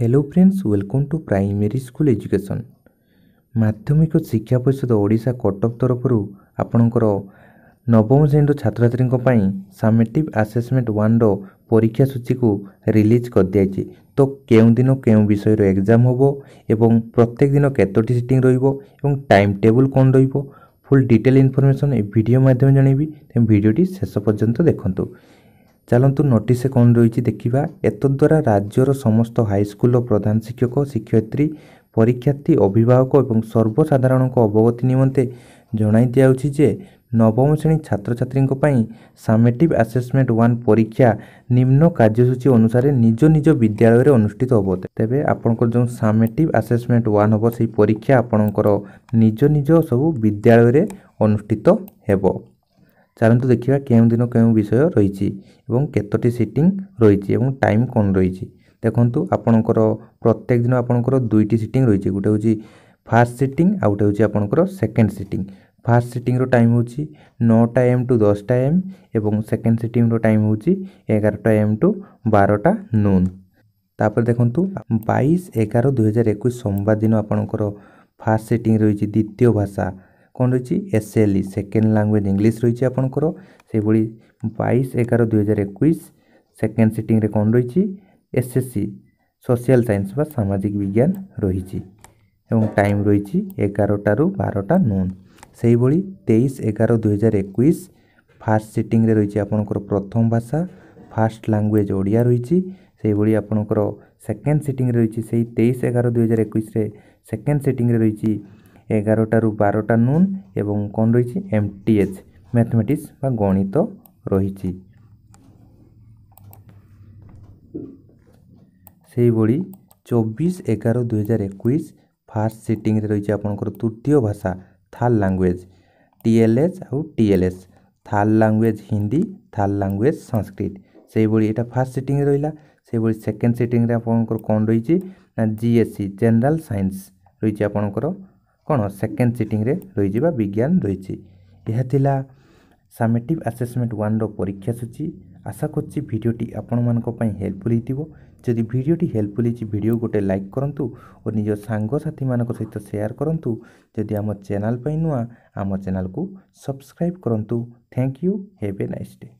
hello friends welcome to primary school education ମାଧ୍ୟମିକ ଶିକ୍ଷା ପରିଷଦ ଓଡ଼ିଶା କଟକ ତରଫରୁ ଆପଣଙ୍କର ନବମ ଶ୍ରେଣୀର ଛାତ୍ରଛାତ୍ରୀଙ୍କ ପାଇଁ ସାମେଟିଭ୍ ଆସେସମେଣ୍ଟ ୱାନ୍ର ପରୀକ୍ଷା ସୂଚୀକୁ ରିଲିଜ୍ କରିଦିଆଯାଇଛି ତ କେଉଁ ଦିନ କେଉଁ ବିଷୟର ଏକ୍ଜାମ୍ ହେବ ଏବଂ ପ୍ରତ୍ୟେକ ଦିନ କେତୋଟି ସିଟିଂ ରହିବ ଏବଂ ଟାଇମ୍ ଟେବୁଲ୍ କ'ଣ ରହିବ ଫୁଲ୍ ଡିଟେଲ୍ ଇନ୍ଫର୍ମେସନ୍ ଏ ଭିଡ଼ିଓ ମାଧ୍ୟମରେ ଜଣେଇବି ତେଣୁ ଭିଡ଼ିଓଟି ଶେଷ ପର୍ଯ୍ୟନ୍ତ ଦେଖନ୍ତୁ ଚାଲନ୍ତୁ ନୋଟିସ୍ କ'ଣ ରହିଛି ଦେଖିବା ଏତଦ୍ୱାରା ରାଜ୍ୟର ସମସ୍ତ ହାଇସ୍କୁଲର ପ୍ରଧାନ ଶିକ୍ଷକ ଶିକ୍ଷୟିତ୍ରୀ ପରୀକ୍ଷାର୍ଥୀ ଅଭିଭାବକ ଏବଂ ସର୍ବସାଧାରଣଙ୍କ ଅବଗତି ନିମନ୍ତେ ଜଣାଇ ଦିଆଯାଉଛି ଯେ ନବମ ଶ୍ରେଣୀ ଛାତ୍ରଛାତ୍ରୀଙ୍କ ପାଇଁ ସାମେଟିଭ୍ ଆସେସମେଣ୍ଟ ୱାନ୍ ପରୀକ୍ଷା ନିମ୍ନ କାର୍ଯ୍ୟସୂଚୀ ଅନୁସାରେ ନିଜ ନିଜ ବିଦ୍ୟାଳୟରେ ଅନୁଷ୍ଠିତ ହେବ ତେବେ ଆପଣଙ୍କର ଯେଉଁ ସାମେଟିଭ୍ ଆସେସମେଣ୍ଟ ୱାନ୍ ହେବ ସେହି ପରୀକ୍ଷା ଆପଣଙ୍କର ନିଜ ନିଜ ସବୁ ବିଦ୍ୟାଳୟରେ ଅନୁଷ୍ଠିତ ହେବ ଚାଲନ୍ତୁ ଦେଖିବା କେଉଁ ଦିନ କେଉଁ ବିଷୟ ରହିଛି ଏବଂ କେତୋଟି ସିଟିଂ ରହିଛି ଏବଂ ଟାଇମ୍ କ'ଣ ରହିଛି ଦେଖନ୍ତୁ ଆପଣଙ୍କର ପ୍ରତ୍ୟେକ ଦିନ ଆପଣଙ୍କର ଦୁଇଟି ସିଟିଂ ରହିଛି ଗୋଟେ ହେଉଛି ଫାର୍ଷ୍ଟ ସିଟିଂ ଆଉ ଗୋଟେ ହେଉଛି ଆପଣଙ୍କର ସେକେଣ୍ଡ ସିଟିଂ ଫାର୍ଷ୍ଟ ସିଟିଂର ଟାଇମ୍ ହେଉଛି ନଅଟା ଏମ୍ ଟୁ ଦଶଟା ଏମ୍ ଏବଂ ସେକେଣ୍ଡ ସିଟିଂର ଟାଇମ୍ ହେଉଛି ଏଗାରଟା ଏମ୍ ଟୁ ବାରଟା ନୁନ୍ ତାପରେ ଦେଖନ୍ତୁ ବାଇଶ ଏଗାର ଦୁଇହଜାର ଏକୋଇଶ ସୋମବାର ଦିନ ଆପଣଙ୍କର ଫାର୍ଷ୍ଟ ସିଟିଂ ରହିଛି ଦ୍ୱିତୀୟ ଭାଷା କ'ଣ ରହିଛି ଏସ୍ଏଲ୍ଇ ସେକେଣ୍ଡ ଲାଙ୍ଗୁଏଜ୍ ଇଂଲିଶ ରହିଛି ଆପଣଙ୍କର ସେହିଭଳି ବାଇଶ ଏଗାର ଦୁଇହଜାର ଏକୋଇଶ ସେକେଣ୍ଡ ସିଟିଂରେ କ'ଣ ରହିଛି ଏସ୍ଏସ୍ସି ସୋସିଆଲ ସାଇନ୍ସ ବା ସାମାଜିକ ବିଜ୍ଞାନ ରହିଛି এবং টাইম রয়েছে এগারোটারু বারোটা নুন সেইভাবে তেইশ এগারো দুই হাজার একুশ ফার্স্ট সিটিংরে রয়েছে আপনার প্রথম ভাষা ফার্স্ট ল্যাঙ্গুয়েজ ওড়িয়া রয়েছে সেইভাবে আপনার সেকেন্ড সিটিংরে রয়েছে সেই তেইশ এগারো দুই হাজার একুশে সেকেন্ড সিটিংরে রয়েছে এগারোটারু বারোটা নুন এবং কোন রয়েছে এমটিএচ ম্যাথমেটিক্স বা গণিত রয়েছে সেইভাবে চব্বিশ এগারো দুই হাজার একুশ ফার্স্ট সিটিংরে রয়েছে আপনার তৃতীয় ভাষা থার্ড ল্যাঙ্গুয়েজ টিএলএস আউ TLS third language Hindi third language Sanskrit সেইভাবে এটা ফার্স্ট সিটিংরে রহিলা সেইভাবে সেকেন্ড সিটিংরে আপনার কোণ রয়েছে না জিএসসি জেনারেল সাইন্স রয়েছে আপনার କ'ଣ ସେକେଣ୍ଡ ସିଟିଂରେ ରହିଯିବା ବିଜ୍ଞାନ ରହିଛି ଏହା ଥିଲା ସାମେଟିଭ୍ ଆସେସମେଣ୍ଟ ୱାନ୍ର ପରୀକ୍ଷା ସୂଚୀ ଆଶା କରୁଛି ଭିଡ଼ିଓଟି ଆପଣମାନଙ୍କ ପାଇଁ ହେଲ୍ପଫୁଲ୍ ହୋଇଥିବ ଯଦି ଭିଡ଼ିଓଟି ହେଲ୍ପଫୁଲ୍ ହୋଇଛି ଭିଡ଼ିଓ ଗୋଟେ ଲାଇକ୍ କରନ୍ତୁ ଓ ନିଜ ସାଙ୍ଗସାଥିମାନଙ୍କ ସହିତ ସେୟାର କରନ୍ତୁ ଯଦି ଆମ ଚ୍ୟାନେଲ୍ ପାଇଁ ନୂଆ ଆମ ଚ୍ୟାନେଲ୍କୁ ସବସ୍କ୍ରାଇବ୍ କରନ୍ତୁ thank you have a nice day